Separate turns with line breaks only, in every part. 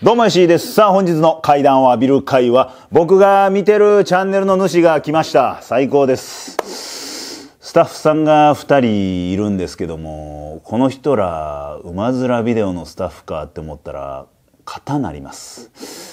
どうも石井です。さあ本日の階段を浴びる会は僕が見てるチャンネルの主が来ました。最高です。スタッフさんが2人いるんですけども、この人ら、馬面ビデオのスタッフかって思ったら、型なります。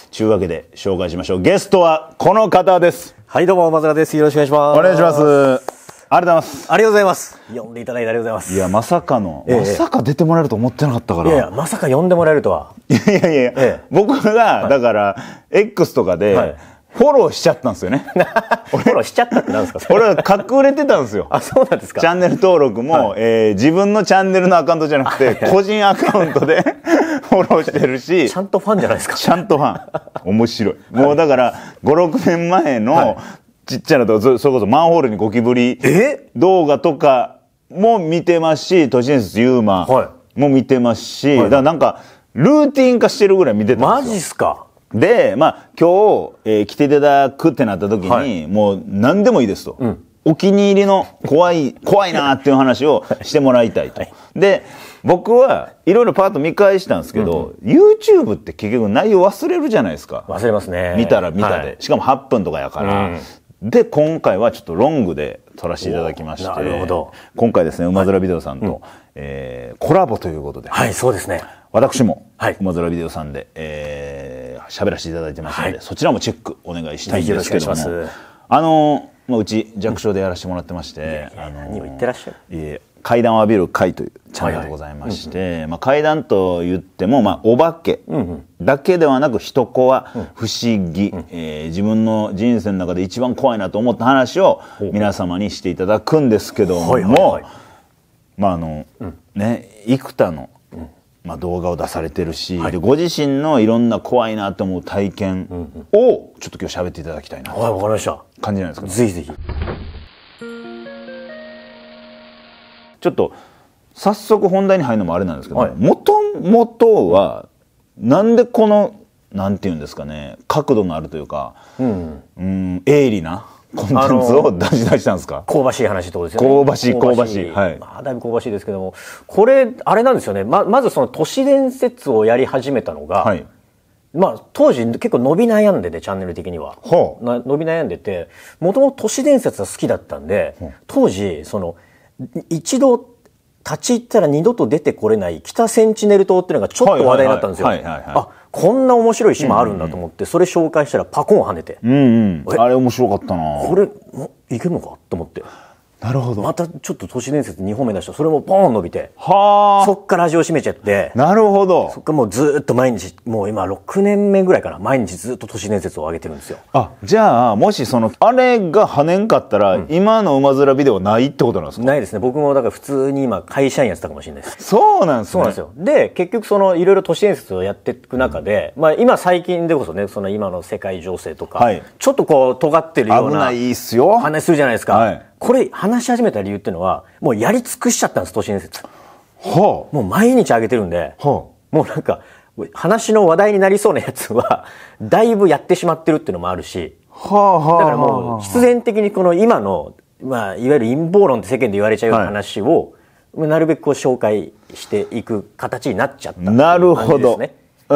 ちゅうわけで紹介しましょう。ゲストはこの方です。はい、どうも、馬面です。よろしくお願いします。お願いします。ありがとうございます。ありがとうございます。
呼んでいただいてありがとうございま
す。いや、まさかの、ええ、まさか出てもらえると思ってなかったから。いやいや、まさか呼んでもらえるとは。いやいやいや、え、僕が、だから、はい、X とかで、はいフォローしちゃったんですよね。フォローしちゃったってなんですか俺は隠れてたんですよ。あ、そうなんですかチャンネル登録も、はえ自分のチャンネルのアカウントじゃなくて、個人アカウントでフォローしてるし。ちゃんとファンじゃないですか。ちゃんとファン。面白い。もうだから、5、6年前のちっちゃなとそれこそマンホールにゴキブリ動画とかも見てますし、都市伝説ユーマも見てますし、はい、だからなんか、ルーティン化してるぐらい見てたマジっすかで、まあ、今日、えー、来ていただくってなった時に、はい、もう何でもいいですと。うんお気に入りの怖い、怖いなっていう話をしてもらいたいと。はい、で、僕はいろいろパート見返したんですけど、うん、YouTube って結局内容忘れるじゃないですか。忘れますね。見たら見たで。はい、しかも8分とかやから、うん、で今回はちょっとロングで撮らせていただきましてなるほど今回ですね馬面ビデオさんと、はいえー、コラボということではいそうですね私も馬面ビデオさんで、えー、喋らせていただいてますので、はい、そちらもチェックお願いしたいんですけどもあの、まあ、うち弱小でやらせてもらってまして、うん、いやいや何を言ってらっしゃるいえ階段を浴びる会というチャンネルでございまして、はいはい、まあ、階段と言っても、まあ、お化けだけではなく人怖不思議、うん、えー、自分の人生の中で一番怖いなと思った話を皆様にしていただくんですけども、はいはいはい、まああの、うん、ね幾多の、まあ、動画を出されてるし、はい、ご自身のいろんな怖いなと思う体験をちょっと今日喋っていただきたいなはい、かりました感じないですか、ね、ぜひぜひちょっと早速本題に入るのもあれなんですけどもともとはなんでこのなんていうんですかね角度のあるというか、うん、うん鋭利なコンテンツを出し出したんですか香ばしい
話とですよね香ばしい香ばしい、はいまあ、だいぶ香ばしいですけどもこれあれなんですよねままずその都市伝説をやり始めたのが、はい、まあ、当時結構伸び悩んでてチャンネル的には、は伸び悩んでてもともと都市伝説が好きだったんで当時その「一度立ち入ったら二度と出てこれない北センチネル島っていうのがちょっと話題になったんですよ。あこんな面白い島あるんだと思って、それ紹介したらパコン跳ねて、うんうん、あれ面白かったなこれいけるのかと思ってなるほどまたちょっと都市伝説2本目出したそれもポーン伸びてはそっから味を占めちゃってなるほどそっからもうずっと毎日もう今6年目ぐらいかな毎日ずっと都市伝説を上げてるんですよ
あじゃあもしそのあれが跳ねんかったら、うん、今の馬面ビデオないってこと
なんですかないですね僕もだから普通に今会社員やってたかもしれないです
そうなんです、ね、そうなんですよ
で結局そのいろいろ都市伝説をやっていく中で、うん、まあ今最近でこそねその今の世界情勢とか、はい、ちょっとこう尖ってるような危ないっすよ話するじゃないですか、はいこれ話し始めた理由っていうのは、もうやり尽くしちゃったんです、都市伝説。はあ、もう毎日あげてるんで、はあ、もうなんか、話の話題になりそうなやつは、だいぶやってしまってるっていうのもあるし、はあはあ、だからもう必然的にこの今の、まあ、いわゆる陰謀論って世間で言われちゃうような話を、はい、なるべくこう紹介していく形になっちゃったなるほど。ね。
う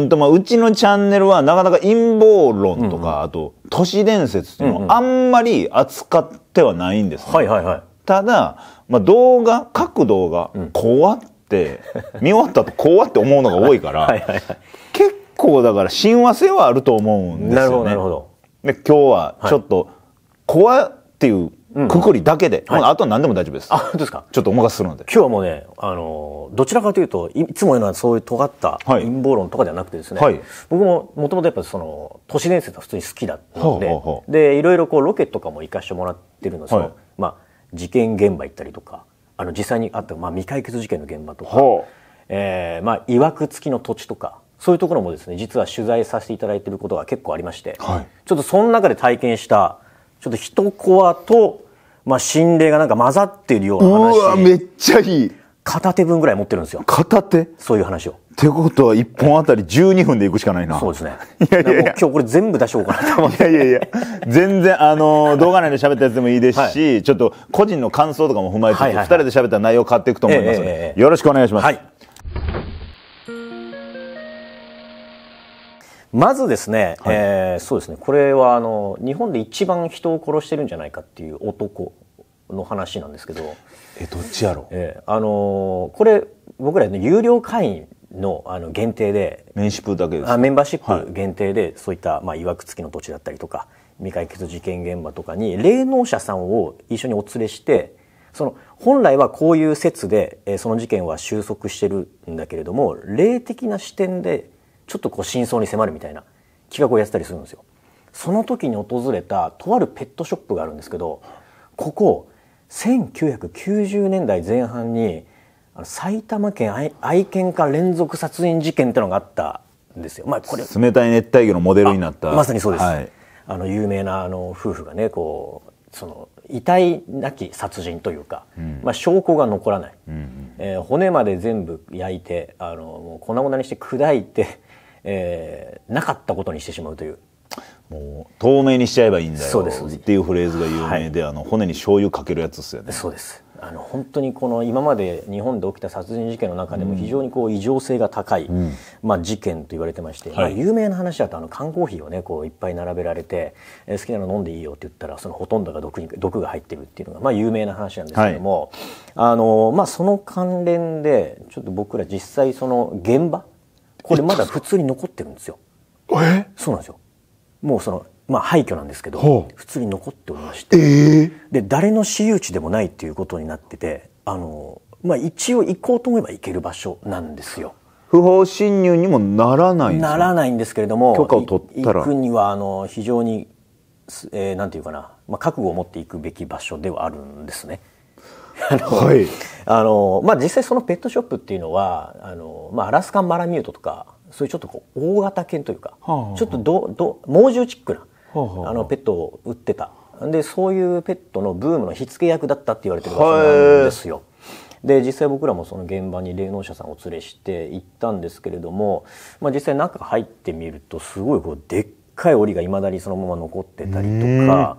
んと、まあ、うちのチャンネルはなかなか陰謀論とか、うんうん、あと、都市伝説っていうのをあんまり扱っってはないんです、ね、はいはいはい、ただ、まあ、動画各動画、うん、怖って 見終わった後怖って思うのが多いから はい、はい結構だから親和性はあると思うんですよね。なるほどなるほどで今日はちょっと怖っていうくくりだけで、はい、あと
は何でも大丈夫ですあ本当ですかちょっとお任せするので今日はもうねあのどちらかというといつもようなそういう尖った陰謀論とかではなくてですね、はい、僕ももともとやっぱその都市伝説が普通に好きだっ
たので、は
でいろいろこうロケとかも行かしてもらってるんで、はい、まあ、事件現場行ったりとかあの実際にあった、まあ、未解決事件の現場とか、はえー、まあ、いわくつきの土地とかそういうところもですね実は取材させていただいていることが結構ありまして、はい、ちょっとその中で体験したちょっと一コアとまあ、心霊がなんか混ざっているような話うわめっちゃいい片手分ぐらい持ってるんですよ片手そういう話
をってことは1本あたり12分でいくしかないなそうですねいやいやいや今日これ全部出しようかなと思っていやいやいや全然あのー、動画内で喋ったやつでもいいですし、はい、ちょっと個人の感想とかも踏まえて、2人で喋った内容を変わっていくと思いますので、よろしくお願いします、はい
まずですね、はい、えー、そうですね、これはあの日本で一番人を殺してるんじゃないかっていう男の話なんですけど、えどっちやろう、えー、あのー、これ僕らの有料会員のあの限定でメンシップだけですメンバーシップ限定で、はい、そういった、まあ、いわくつきの土地だったりとか未解決事件現場とかに霊能者さんを一緒にお連れしてその本来はこういう説で、えー、その事件は収束してるんだけれども霊的な視点でちょっとこう真相に迫るみたいな企画をやってたりするんですよ。その時に訪れたとあるペットショップがあるんですけど、ここ1990年代前半に埼玉県愛愛犬家連続殺人事件ってのがあったんですよ。まあこれ冷
たい熱帯魚のモデルになったまさにそうです。はい、
あの有名なあの夫婦がねこうその遺体なき殺人というか、うん、まあ、証拠が残らない、うんうん、えー、骨まで全部焼いてあのもう粉々にして砕いてえー、なかったことにしてしまうという。
もう透明にしちゃえばいいんだよっていうフレーズが有名で、はい、あの骨に醤油かけるやつですよね。そ
うですあの本当にこの今まで日本で起きた殺人事件の中でも非常にこう異常性が高い、うん、まあ、事件と言われてまして、はい、まあ、有名な話だとあの缶コーヒーを、ね、こういっぱい並べられて、えー、好きなの飲んでいいよって言ったらそのほとんどが毒に毒が入ってるっていうのが、まあ、有名な話なんですけども、はい、あのまあ、その関連でちょっと僕ら実際その現場これまだ普通に残ってるんですよえそうなんですよもうそのまあ廃墟なんですけど普通に残っておりまして、えー、で誰の私有地でもないっていうことになっててあの、まあ、一応行こうと思えば行ける場所なんですよ
不法侵入にもならないなら
ないんですけれども許可を取ったら行くにはあの非常に、えー、なんていうかな、まあ、覚悟を持っていくべき場所ではあるんですねあの、はい、あのまあ、実際そのペットショップっていうのはあの、まあ、アラスカンマラミュートとかそういうちょっとこう大型犬というか、はあはあ、ちょっとどど猛獣チックな、はあはあ、あのペットを売ってたでそういうペットのブームの火付け役だったって言われてる場所なんですよ。で実際僕らもその現場に霊能者さんをお連れして行ったんですけれども、まあ、実際中入ってみるとすごいこうでっかい檻がいまだにそのまま残ってたりとか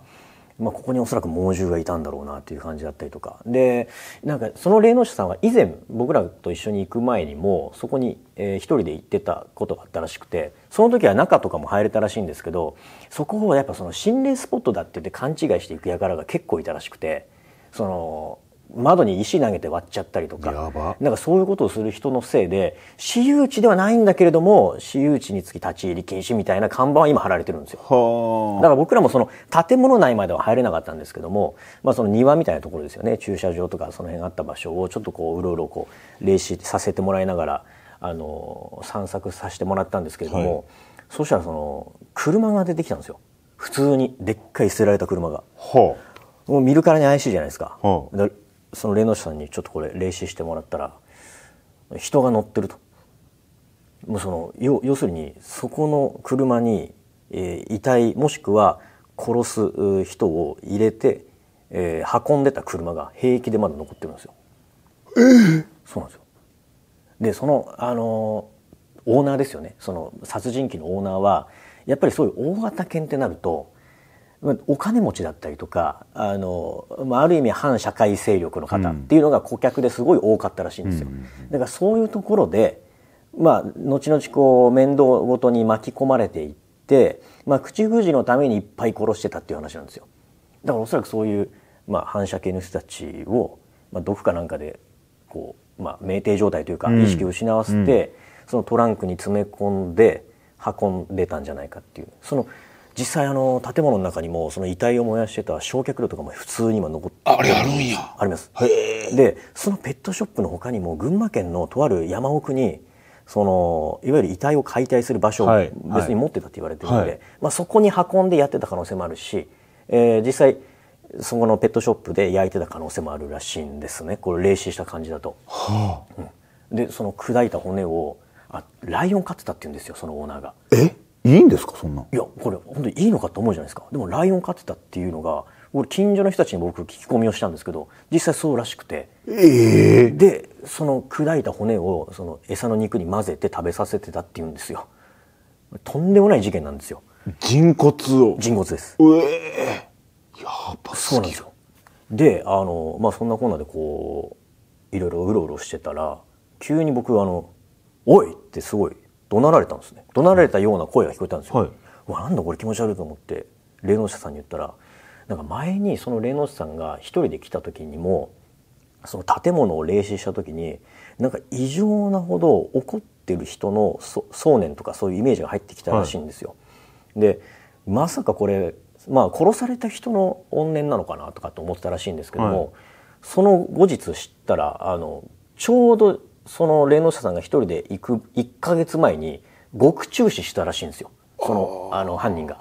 まあ、ここにおそらく猛獣がいたんだろうなっていう感じだったりとかでなんかその霊能者さんは以前僕らと一緒に行く前にもそこに、え一人で行ってたことがあったらしくてその時は中とかも入れたらしいんですけどそこをやっぱその心霊スポットだって言って勘違いしていく輩が結構いたらしくてその窓に石投げて割っちゃったりとかなんかそういうことをする人のせいで私有地ではないんだけれども私有地につき立ち入り禁止みたいな看板は今貼られてるんですよだから僕らもその建物内までは入れなかったんですけども、まあ、その庭みたいなところですよね駐車場とかその辺があった場所をちょっとこううろうろこう霊視させてもらいながらあの散策させてもらったんですけれども、はい、そしたらその車が出てきたんですよ普通にでっかい捨てられた車が。ほうもう見るからに怪しいじゃないですか。はあ、その霊能者さんにちょっとこれ霊視してもらったら人が乗ってるともうその要するにそこの車に、えー、遺体もしくは殺す人を入れて、えー、運んでた車が平気でまだ残ってるんですよ。えー、そうなんですよでその、あのー、オーナーですよねその殺人鬼のオーナーはやっぱりそういう大型犬ってなるとお金持ちだったりとかあの、まあ、ある意味反社会勢力の方っていうのが顧客ですごい多かったらしいんですよ。だからそういうところで、まあ、後々こう面倒ごとに巻き込まれていって、まあ、口封じのためにいっぱい殺してたっていう話なんですよ。だからおそらくそういう、まあ、反社系の人たちを、まあ、毒かなんかでこう、まあ、酩酊状態というか意識を失わせて、うん、そのトランクに詰め込んで運んでたんじゃないかっていう。その実際あの建物の中にもその遺体を燃やしてた焼却炉とかも普通に今残ってあれあるんやありますでそのペットショップのほかにも群馬県のとある山奥にそのいわゆる遺体を解体する場所を別に持ってたって言われてるんで、はいはい、まあ、そこに運んでやってた可能性もあるし、えー、実際そこのペットショップで焼いてた可能性もあるらしいんですねこれ霊視した感じだと、
はあ
うん、でその砕いた骨をあライオン飼ってたって言うんですよそのオーナーがえいいんですかそんないやこれ本当にいいのかと思うじゃないですかでもライオン飼ってたっていうのが俺近所の人たちに僕聞き込みをしたんですけど実際そうらしくて、えー、でその砕いた骨をその餌の肉に混ぜて食べさせてたっていうんですよとんでもない事件なんですよ人骨を人骨ですうえー、やばそうなんですよであのまあそんなこんなでこういろいろうろうろしてたら急に僕あの「おい!」ってすごい怒鳴られたんですね怒鳴られたような声が聞こえたんですよ、はい、わなんだこれ気持ち悪いと思って霊能者さんに言ったらなんか前にその霊能者さんが一人で来た時にもその建物を霊視した時になんか異常なほど怒ってる人の想念とかそういうイメージが入ってきたらしいんですよ。はい、でまさかこれ、まあ、殺された人の怨念なのかなとかと思ってたらしいんですけども、はい、その後日知ったらあのちょうどその霊能者さんが一人で行く1か月前に獄中死したらしいんですよそのあの犯人が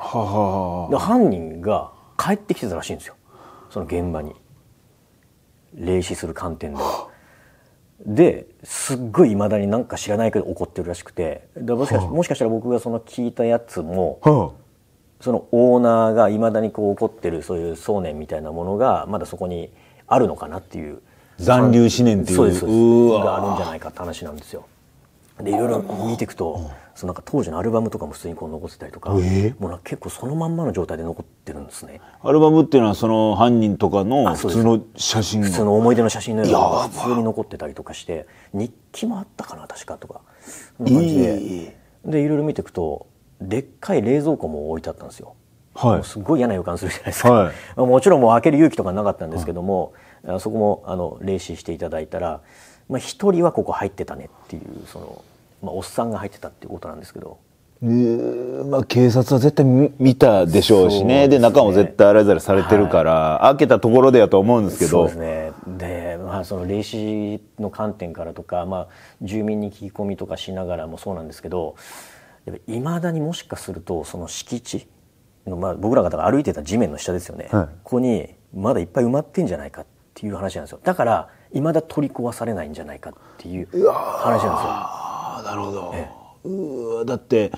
で犯人が帰ってきてたらしいんですよその現場に霊視する観点でですっごい未だになんか知らないけど怒ってるらしくてでもしかしもしかしたら僕がその聞いたやつも、そのオーナーがいまだにこう怒ってるそういう想念みたいなものがまだそこにあるのかなっていう残留思念っていうのうがあるんじゃないかって話なんですよでいろいろ見ていくとそのなんか当時のアルバムとかも普通にこう残ってたりとか、えー、もう結構そのまんまの状態で残ってるんですね
アルバムっていうのはその犯人とかの普通の写真普通
の思い出の写真のような普通に残ってたりとかして日記もあったかな確かとかそんな感じで、えー、でいろいろ見ていくとでっかい冷蔵庫も置いてあったんですよはい、すごい嫌な予感するじゃないですか、はい、もちろんもう開ける勇気とかなかったんですけども、はいそこもあの霊視していただいたら、まあ、1人はここ入ってたねっていうその、まあ、おっさんが入ってたっていうことなんですけど。
えーまあ、警察は絶対見たでしょうしねで、ね、中も絶対あらざらされてるから、はい、開けたところでやと思うんですけどそうです
ねで、まあ、その霊視の観点からとか、まあ、住民に聞き込みとかしながらもそうなんですけどいまだにもしかするとその敷地の、まあ、僕ら方が歩いてた地面の下ですよね、はい、ここにまだいっぱい埋まってんじゃないかっっていう話なんですよだからいまだ取り壊されないんじゃないかっていう話なんですよ。な
るほど、ええ、うだって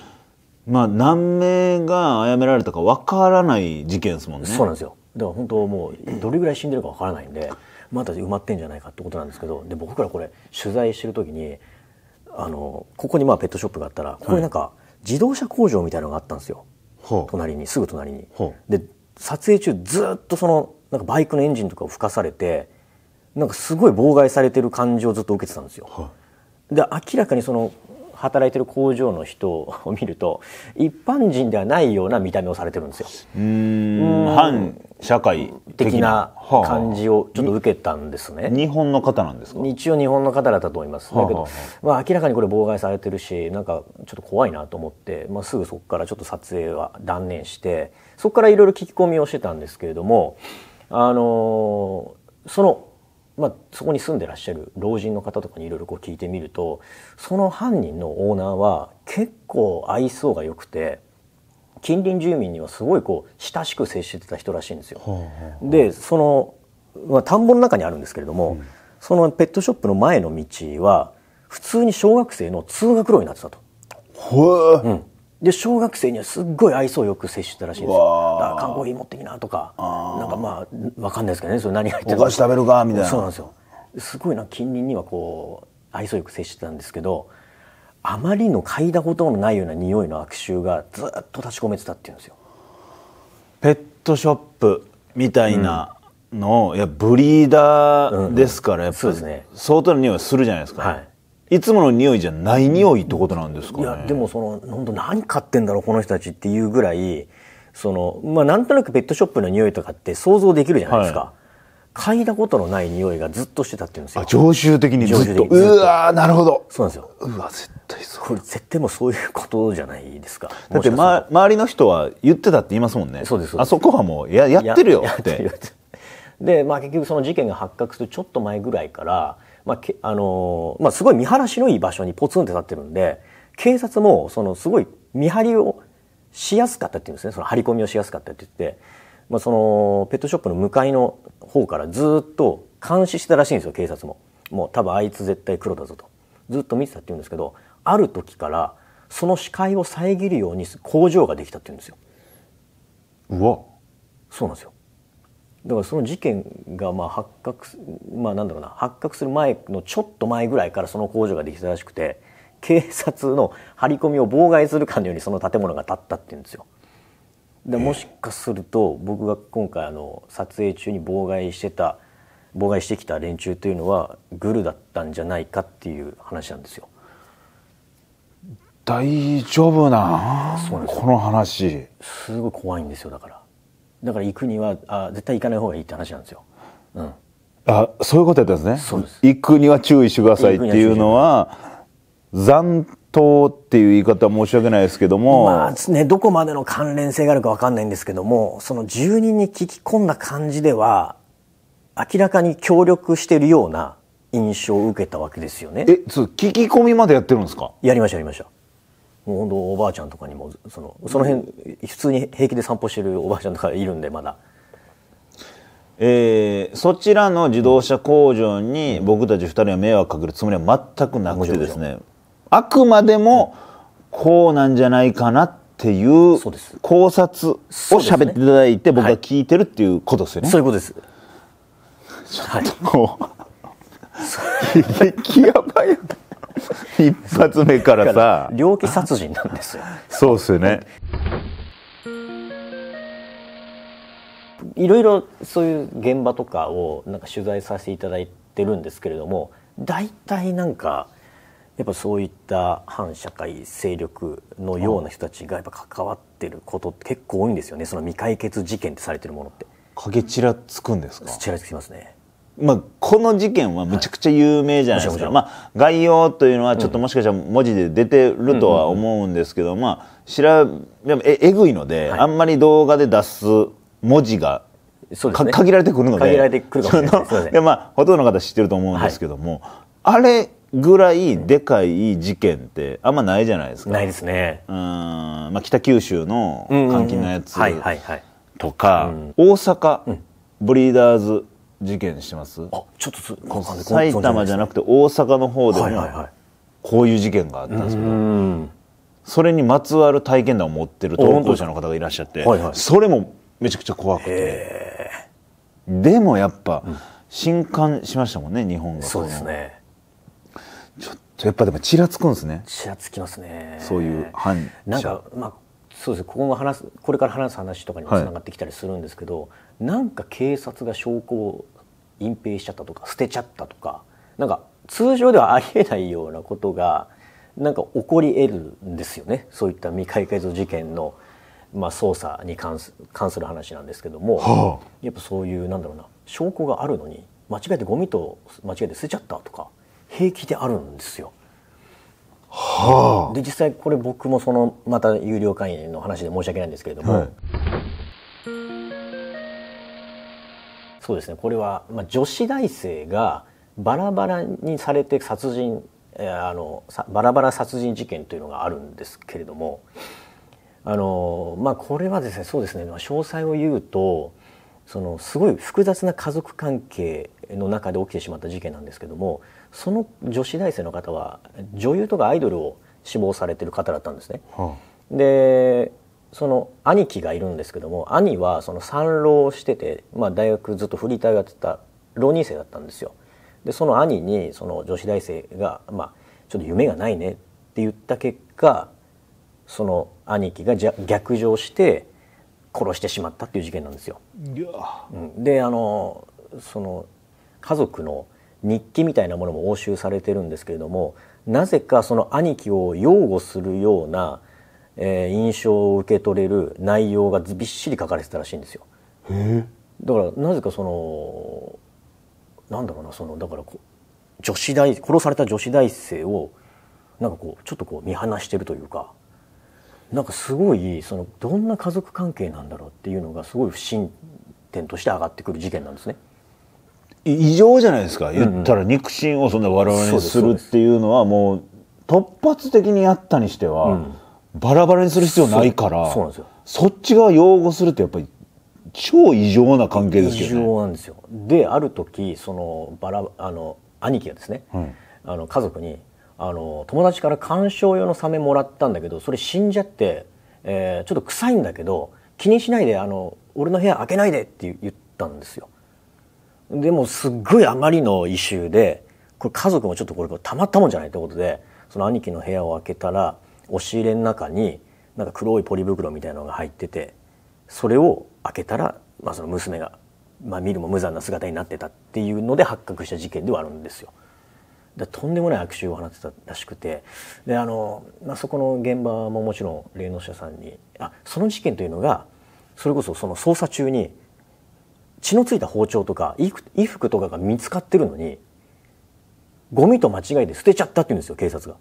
まあ何名が殺められたかわからない事件ですもんね。そうなんですよ
だから本当もうどれぐらい死んでるかわからないんでまだ埋まってんじゃないかってことなんですけどで僕らこれ取材してる時にあのここにまあペットショップがあったらここになんか自動車工場みたいなのがあったんですよ、はい、隣にすぐ隣に。で撮影中ずっとそのなんかバイクのエンジンとかを吹かされてなんかすごい妨害されてる感じをずっと受けてたんですよ。はい、で明らかにその働いてる工場の人を見ると一般人ではないような見た目をされてるんですよ。
うん反社会
的な感じをちょっと受けたんですね。日本の方なんですか一応日本の方だったと思います。だけど、まあ、明らかにこれ妨害されてるしなんかちょっと怖いなと思って、まあ、すぐそこからちょっと撮影は断念してそこからいろいろ聞き込みをしてたんですけれども。あのその、まあ、そこに住んでらっしゃる老人の方とかにいろいろ聞いてみるとその犯人のオーナーは結構愛想が良くて近隣住民にはすごいこう親しく接してた人らしいんですよ。でその、まあ、田んぼの中にあるんですけれども、うん、そのペットショップの前の道は普通に小学生の通学路になってたと。うんで小学生にはすっごい愛想よく接してたらしいんですよああ、缶コーヒー持ってきなとかなんかまあ分かんないですけどねそれ何が入ってるお菓子食べるかみたいなそうなんですよすごいな近隣にはこう愛想よく接してたんですけどあまりの嗅いだことのないような匂いの悪臭がずっと立ち込めてたっていうんですよペットショップみたいなの、うん、いやブリーダ
ーですから、うんうん、やっぱ、ね、相当の匂いするじゃないですか、はいいつもの匂いじゃない匂いっ
てことなんですか、ね、いやでもその本当何買ってんだろうこの人たちっていうぐらいそのまあなんとなくペットショップの匂いとかって想像できるじゃないですか、はい嗅いだことのない匂いがずっとしてたっていうんですよ。常
習的にずっと。う
わなるほど。そうなんですよ。うわ絶
対そう。これ絶対もうそういうことじゃないですか。だって、ま、周りの人は言ってたって言いますもんね。そうです。あそこはもうややってるよって。
で、まあ結局その事件が発覚するちょっと前ぐらいから、まあ、けあのー、まあ、すごい見晴らしのいい場所にポツンって立ってるんで、警察も、その、すごい見張りをしやすかったっていうんですね。その張り込みをしやすかったって言って、まあ、その、ペットショップの向かいの方からずっと監視してたらしいんですよ、警察も。もう多分あいつ絶対黒だぞと。ずっと見てたって言うんですけど、ある時から、その視界を遮るように工場ができたって言うんですよ。うわ。そうなんですよ。だからその事件がまあ発覚まあなんだろうな発覚する前のちょっと前ぐらいからその工場ができたらしくて警察の張り込みを妨害するかのようにその建物が建ったっていうんですよ。でもしかすると僕が今回あの撮影中に妨害してた妨害してきた連中というのはグルだったんじゃないかっていう話なんですよ。
大丈夫な、この話
すごい怖いんですよだから。だから行くにはあ絶対行かない方がいいって話なんですよ、うん、
あそういうことやったんですねそうです行くには注意してくださいっていうのは残党っていう言い方は申し訳ないですけども、ま
あね、どこまでの関連性があるか分かんないんですけどもその住人に聞き込んだ感じでは明らかに協力してるような印象を受けたわけですよねえそう聞き込みまでやってるんですかやりましたやりましたもう本当おばあちゃんとかにもそのその辺、普通に平気で散歩してるおばあちゃんとかいるんでまだ。えー、そちらの自動車
工場に僕たち2人は迷惑かけるつもりは全くなくてですねあくまでもこうなんじゃないかなっていう考察を喋っていただいて僕が聞いてるっていうことですよね。そういうことです。はい、もう激やばい 一発目から
さ猟奇殺人なんですよ
そうっすよね
いろいろそういう現場とかをなんか取材させていただいてるんですけれども大体なんかやっぱそういった反社会勢力のような人たちがやっぱ関わってることって結構多いんですよねその未解決事件ってされてるものって。
影ちらつくんですか。ち
らつきますね。
まあ、この事件はむちゃくちゃ有名じゃないですか、はい、まあ、概要というのはちょっともしかしたら文字で出てるとは思うんですけど、まあ、調べええぐいので、はい、あんまり動画で出す文字がね、限られてくるので限られてくるかもしれないで、まあ、ほとんどの方知ってると思うんですけども、はい、あれぐらいでかい事件ってあんまないじゃないですかないですねうん、まあ、北九州の監禁のやつとか、大阪、ブリーダーズ事件してますあちょっと埼玉じゃなくて大阪の方でも、こういう事件があったんですけどそれにまつわる体験談を持ってる投稿者の方がいらっしゃって、はいはい、それもめちゃくちゃ怖くてでもやっぱ、震撼しましたもんね日本がそうですねちょっとやっぱでもちらつくんですねち
らつきますねそう
いう反なんか
まあそうですここが話すこれから話す話とかにもつながってきたりするんですけど、はい、なんか警察が証拠を隠蔽しちゃったとか捨てちゃったとかなんか通常ではありえないようなことがなんか起こり得るんですよねそういった未解決事件の、まあ、捜査に関す関する話なんですけども、はあ、やっぱそういうなんだろうな証拠があるのに間違えてゴミと間違えて捨てちゃったとか平気であるんですよ。はあ、で実際これ僕もそのまた有料会員の話で申し訳ないんですけれども、はいそうですねこれは、まあ、女子大生がバラバラにされて殺人あのバラバラ殺人事件というのがあるんですけれどもあの、まあ、これはですねそうですね、まあ、詳細を言うとそのすごい複雑な家族関係の中で起きてしまった事件なんですけどもその女子大生の方は女優とかアイドルを志望されてる方だったんですね。はあ、でその兄貴がいるんですけども兄はその三浪をしてて、まあ、大学ずっとフリーターやってた浪人生だったんですよ。でその兄にその女子大生が、まあ、ちょっと夢がないねって言った結果その兄貴が逆上して殺してしまったっていう事件なんですよ。うん、であのその家族の日記みたいなものも押収されてるんですけれどもなぜかその兄貴を擁護するようなえー、印象を受け取れる内容がびっしり書かれてたらしいんですよ。だからなぜかそのなんだろうなそのだから女子大殺された女子大生をなんかこうちょっとこう見放してるというかなんかすごいそのどんな家族関係なんだろうっていうのがすごい不審点として上がってくる事件なんですね。異常じゃない
ですか言ったら肉親をそんな我々にするっていうのはもう突発的にやったにしては。うんバラバラにする必要ないからそうなんですよそっちが擁護するとやっぱり超異常な関係ですよね異常
なんですよである時そのバラあの兄貴がですね、うん、あの家族にあの友達から観賞用のサメもらったんだけどそれ死んじゃって、えー、ちょっと臭いんだけど気にしないであの俺の部屋開けないでって言ったんですよでもすっごいあまりの異臭でこれ家族もちょっとこれたまったもんじゃないってことでその兄貴の部屋を開けたら押し入れの中になんか黒いポリ袋みたいなのが入っててそれを開けたら、まあ、その娘が、まあ、見るも無残な姿になってたっていうので発覚した事件ではあるんですよ。でとんでもない悪臭を放ってたらしくてであの、まあ、そこの現場ももちろん霊能者さんにあその事件というのがそれこそその捜査中に血のついた包丁とか衣服とかが見つかってるのにゴミと間違えて捨てちゃったって言うんですよ警察が。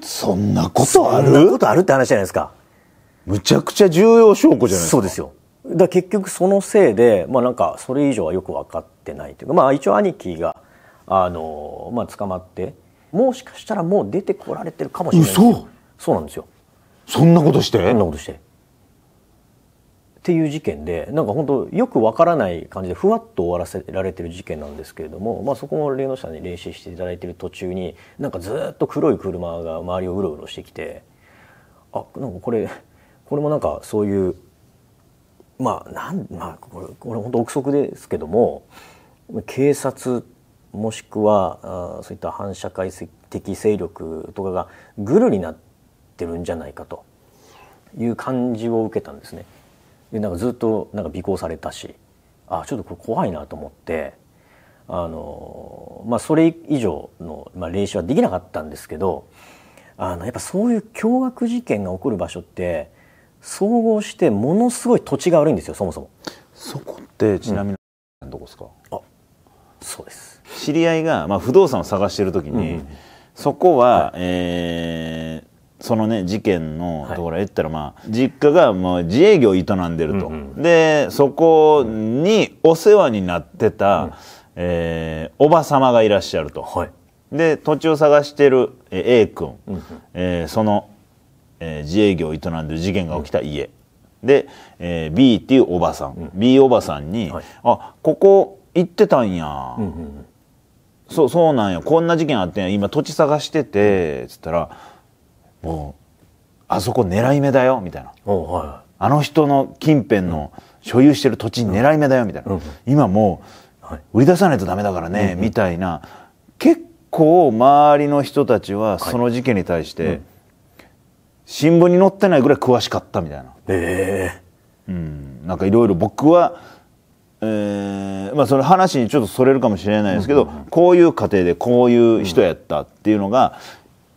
そんなことあるそんなことあるって話じゃないですか。むちゃく
ちゃ重要証拠じゃないですか。そうですよ。
だ結局そのせいで、まあなんかそれ以上はよく分かってないというか、まあ一応兄貴が、あの、まあ捕まって、もしかしたらもう出てこられてるかもしれない。そうなんですよ。そんなことしてそんなことして。っていう事件でなんか本当よくわからない感じでふわっと終わらせられてる事件なんですけれども、まあ、そこも霊能者に練習していただいてる途中になんかずっと黒い車が周りをうろうろしてきてあなんかこれこれもなんかそういうまあなんまあこれこれ本当憶測ですけども警察もしくはあそういった反社会的勢力とかがグルになってるんじゃないかという感じを受けたんですね。でなんかずっとなんか尾行されたしあちょっとこれ怖いなと思ってあの、まあ、それ以上の、まあ、練習はできなかったんですけどあのやっぱそういう凶悪事件が起こる場所って総合してものすごい土地が悪いんですよそもそも。
そこってちなみに、
うん、どこですかあそうです
知り合いが、まあ、不動産を探している時に、うんそこは、はい、えーそのね事件のところへ行ったら、まあ、実家がまあ自営業営んでると、うんうん、でそこにお世話になってた、うん、えー、おば様がいらっしゃると、はい、で土地を探してる A 君、うんえー、その、えー、自営業営んでる事件が起きた家、うん、で、えー、B っていうおばさん、うん、B おばさんに「はい、あここ行ってたんや」うんうん、そうそうなんやこんな事件あってんや今土地探してて」つったら「あそこ狙い目だよみたいな、はい、あの人の近辺の所有してる土地狙い目だよみたいな、うん、今もう売り出さないとダメだからね、うん、みたいな結構周りの人たちはその事件に対して、はいうん、新聞に載ってないぐらい詳しかったみたいな。えー、うん、なんかいろいろ僕はえーまあ、その話にちょっとそれるかもしれないですけど、うんうん、こういう家庭でこういう人やったっていうのが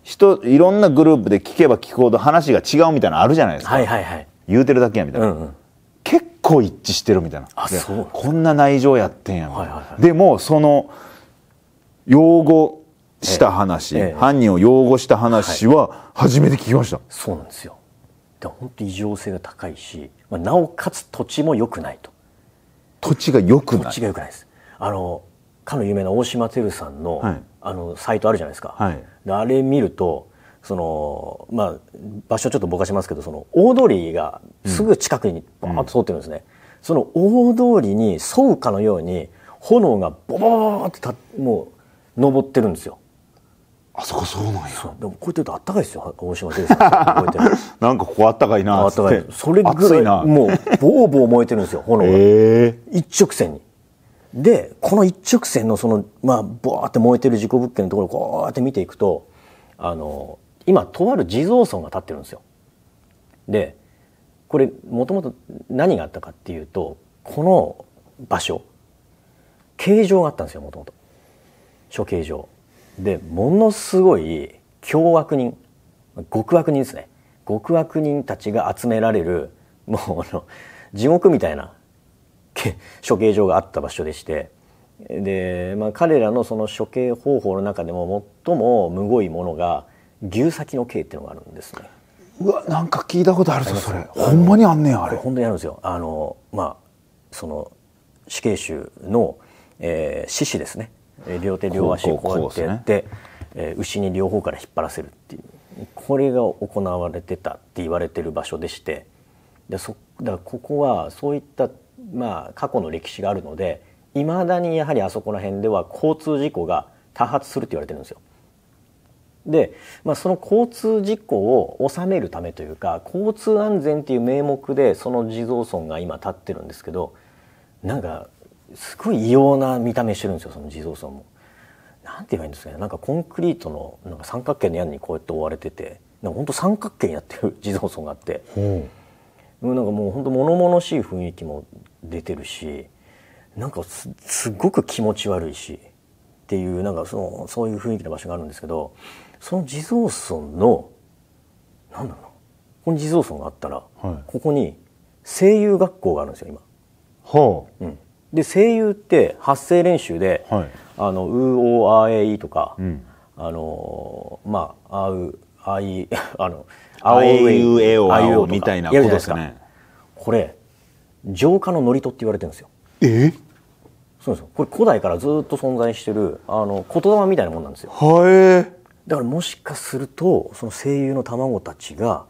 人いろんなグループで聞けば聞くほど話が違うみたいなのあるじゃないですか、はいはいはい、言うてるだけやみたいな、うんうん、結構一致してるみたいなこんな内情やってんやん、はいはい、でもその擁護した話、えええ、犯人を擁護した話は
初めて聞きました、はい、そうなんですよで本当異常性が高いし、まあ、なおかつ土地も良くないと土地が良くない土地が良くないですあのかの有名な大島てるさんの、はいあのサイトあるじゃないですか、はい、あれ見るとそのまあ場所ちょっとぼかしますけどその大通りがすぐ近くにバーッと通ってるんですね、うん、その大通りに沿うかのように炎がボボーってたもう登ってるんですよあそこそうなんやでもこうやってるとあったかいですよ大島先生な
んかここあったかいなあったかいそれぐらいもう
ボーボー燃えてるんですよ炎が、えー、一直線にでこの一直線のそのまあボーって燃えてる事故物件のところをこうやって見ていくとあの今とある地蔵村が建ってるんですよ。でこれもともと何があったかっていうとこの場所形状があったんですよもともと処刑場でものすごい凶悪人極悪人ですね極悪人たちが集められるもうあの地獄みたいな 処刑場があった場所でしてで、まあ、彼らのその処刑方法の中でも最もむごいものが牛先の刑っていうのがあるんですね。
うわなんか聞いたことあるぞそれ
ほんまにあんねんあれほんとにあるんですよあのまあその死刑囚の、えー、獅子ですね両手両足こうやってやって、ねえー、牛に両方から引っ張らせるっていうこれが行われてたって言われてる場所でしてでそだからここはそういったまあ、過去の歴史があるのでいまだにやはりあそこら辺では交通事故が多発するって言われてるんですよ。で、まあ、その交通事故を収めるためというか交通安全っていう名目でその地蔵尊が今立ってるんですけどなんかすごい異様な見た目してるんですよその地蔵尊も。なんて言えばいいんですかねなんかコンクリートのなんか三角形の屋根にこうやって覆われててなん本当三角形になってる地蔵尊があって、うん、なんかもう本当物々しい雰囲気も出てるしなんかすごく気持ち悪いしっていうなんかそのそういう雰囲気の場所があるんですけどその地蔵尊のなんだろうこの地蔵尊があったら、はい、ここに声優学校があるんですよ今。ほう。うん、で声優って発声練習で「はい、あのうおあえい」とか、うん、あのまあ「あうあい」あの「あおうえお」みたいなことですかね。これ浄化の祝詞って言われてるんですよえそうですよこれ古代からずっと存在してるあの言霊みたいなもんなんですよはえだからもしかするとその声優の卵たちが、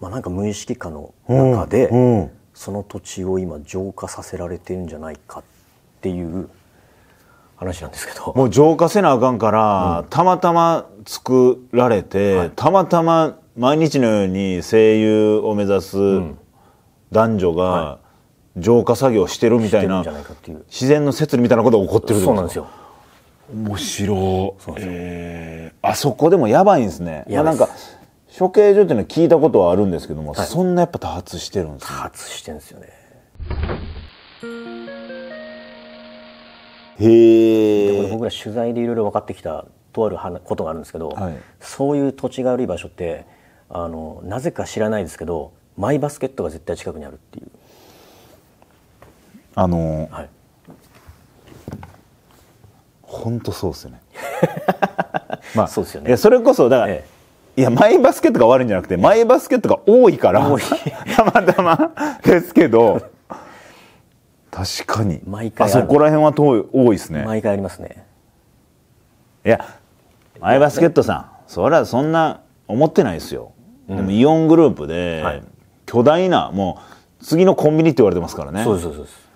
まあ、なんか無意識化の中で、うんうん、その土地を今浄化させられてるんじゃないかっていう話なんですけどもう
浄化せなあかんから、うん、たまたま作られて、はい、たまたま毎日のように声優を目指す男女が浄化作業してるみたいな自然の摂理みたいなことが起こってるそうなんですよ面白い、えあそこでもやばいんですねいあ、なんか処刑所っていうのは聞いたことはあるんですけども、はい、そんなやっぱ多発してるんです、ね、多
発してるんですよねへえ僕ら取材でいろいろ分かってきたとあることがあるんですけど、はい、そういう土地が悪い場所ってあのなぜか知らないですけどマイバスケットが絶対近くにあるっていう
あのー、はい、ほんとそうっすよね まあそうですよねそれこそだから、ええいや、マイバスケットが悪いんじゃなくて、マイバスケットが多いから、たまたま ですけど、確かに。毎回あそこら辺は遠い多いですね。毎回ありますね。いや、マイバスケットさん、そりゃそんな思ってないですよ。うん、でもイオングループで、巨大な、もう、次のコンビニって言われてますからね。そうです、そうです。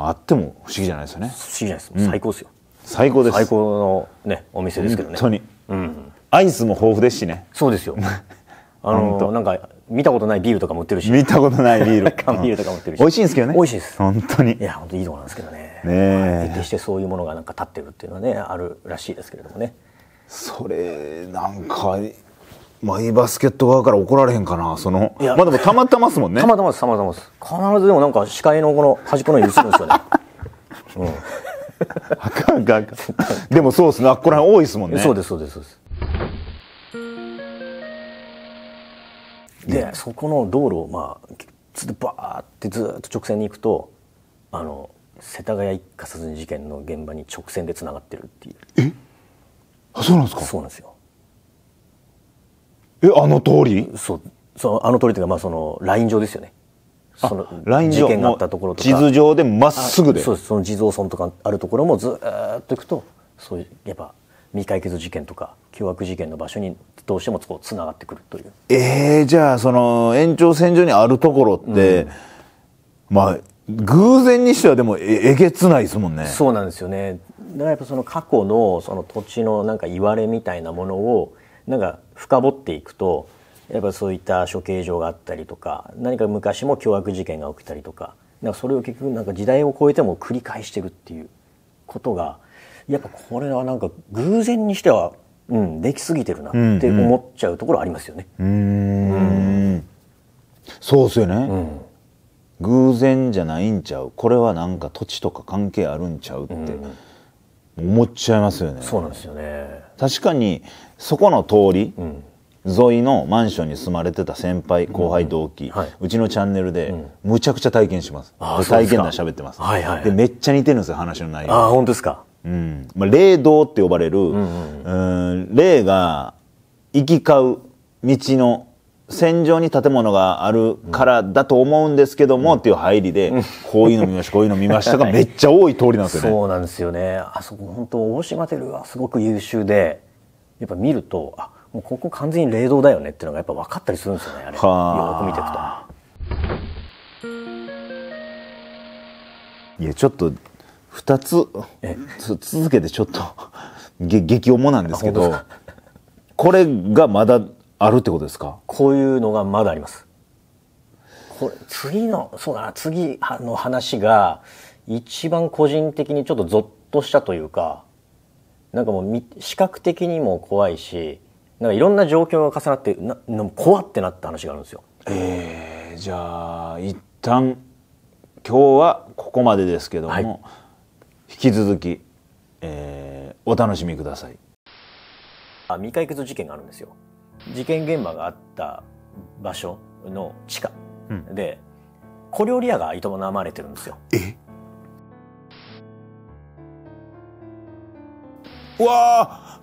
まあ、あっても不思議じゃないですよね不
思議じゃないです、うん、最高ですよ
最高です最
高のねお店ですけどね本当に、うん、アイスも豊富ですしねそうですよ あのなんか見たことないビールとかも売ってるし見たことないビール缶 ビールとかも売ってるし、うん、美味しいんですけどね美味しいです本当にいや本当いいとこなんですけどねね決、してそういうものがなんか立ってるっていうのはねあるらしいですけれどもねそれなんかマイバスケッ
ト側から怒られへんかなそのまあでもたまたますもんねたまたまですたまたまです必ずでもなんか視界のこの端っこのにするんですよね、うん、あかんかんかで
もそうっすねあっこら辺多いですもんねそうですそうですそうですで、そこの道路をまあずっとバーってずっと直線に行くとあの世田谷一家殺人事件の現場に直線でつながってるっていうえあそうなんですかそうなんですよえあの通りそうそのあの通りというかまあそのライン上ですよねその事件があったところとか地図上でまっすぐでそうですその地蔵村とかあるところもずっと行くとそういうやっぱ未解決事件とか凶悪事件の場所にどうしてもこうつながってくるという
ええー、じゃあその延長線上にあるところって、うん、まあ
偶然にしてはでもええげつないですもんねそうなんですよねだからやっぱその過去のその土地のなんか言われみたいなものをなんか深掘っていくとやっぱそういった処刑場があったりとか何か昔も凶悪事件が起きたりとかなんかそれを結局なんか時代を超えても繰り返してるっていうことがやっぱこれはなんか偶然にしては、うん、できすぎてるなって思っちゃうところありますよね。
うん、そうですよね、うん偶然じゃないんちゃうこれはなんか土地とか関係あるんちゃうって思っちゃいますよね、うん、そうなんですよね確かにそこの通り、沿いのマンションに住まれてた先輩後輩同期、うんはい、うちのチャンネルで、むちゃくちゃ体験します、うん、体験談喋ってます、はいはいはい、でめっちゃ似てるんですよ話の内容ああ本当ですかうんまあ、霊道って呼ばれる、うん、うん、霊が行き交う道の戦場に建物があるからだと思うんですけども、っていう入りで、こういうの見ました、こういうの見ましたが めっちゃ多い通りなんですよね。そ
うなんですよね。あそこ本当、大島テルはすごく優秀で、やっぱ見ると、あ、もうここ完全に冷凍だよねっていうのがやっぱ分かったりするんですよね、あれ。よく見ていく
と。いや、ちょっと、二つ、続けてちょっと、激重なんですけど、これがまだあるってことですか
こういうのがまだあります。これ次の、そうだな、次の話が、一番個人的にちょっとゾッとしたというか、なんかもう視覚的にも怖いし、なんかいろんな状況が重なって、な怖ってなった話があるんですよ。えー、じゃあ、一旦、
今日はここまでですけども、はい、引き続き、えー、お
楽しみください。あ未解決事件があるんですよ。事件現場があった場所の地下で、うん、小料理屋が営まれてるんですよ。えわ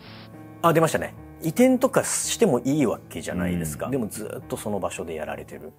あ出ましたね移転とかしてもいいわけじゃないですか、うん、でもずっとその場所でやられてる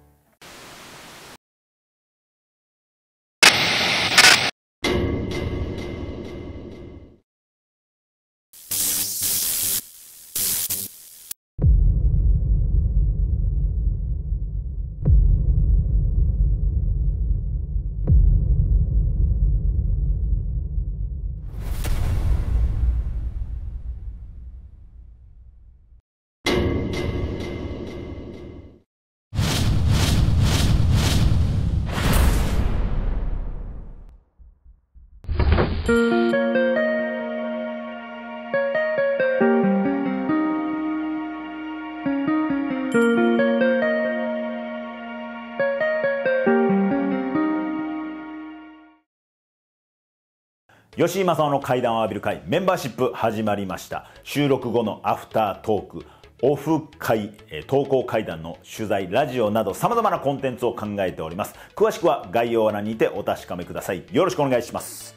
吉井正夫の階段を浴びる会メンバーシップ始まりました収録後のアフタートークオフ会、投稿会談の取材、ラジオなど様々なコンテンツを考えております。詳しくは概要欄にてお確かめください。よろしくお願いします。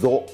ぞ。